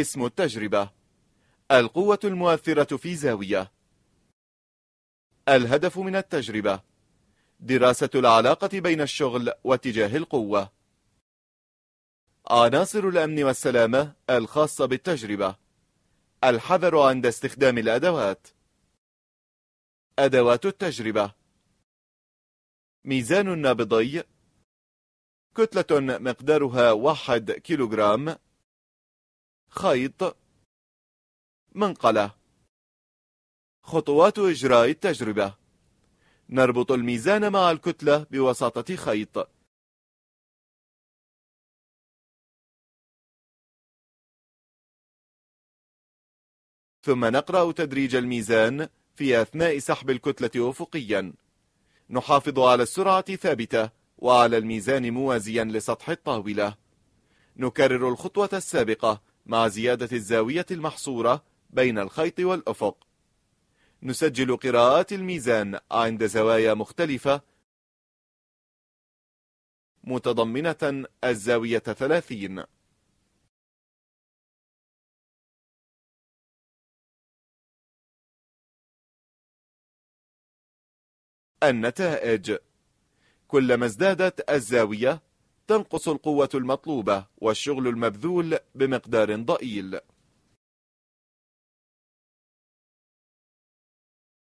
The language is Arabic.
اسم التجربة القوة المؤثرة في زاوية الهدف من التجربة دراسة العلاقة بين الشغل واتجاه القوة عناصر الأمن والسلامة الخاصة بالتجربة الحذر عند استخدام الأدوات أدوات التجربة ميزان نابضي كتلة مقدارها 1 كيلوغرام خيط منقلة خطوات إجراء التجربة نربط الميزان مع الكتلة بوساطة خيط ثم نقرأ تدريج الميزان في أثناء سحب الكتلة أفقيا نحافظ على السرعة ثابتة وعلى الميزان موازيا لسطح الطاولة نكرر الخطوة السابقة مع زيادة الزاوية المحصورة بين الخيط والأفق نسجل قراءات الميزان عند زوايا مختلفة متضمنة الزاوية 30 النتائج كلما ازدادت الزاوية تنقص القوة المطلوبة والشغل المبذول بمقدار ضئيل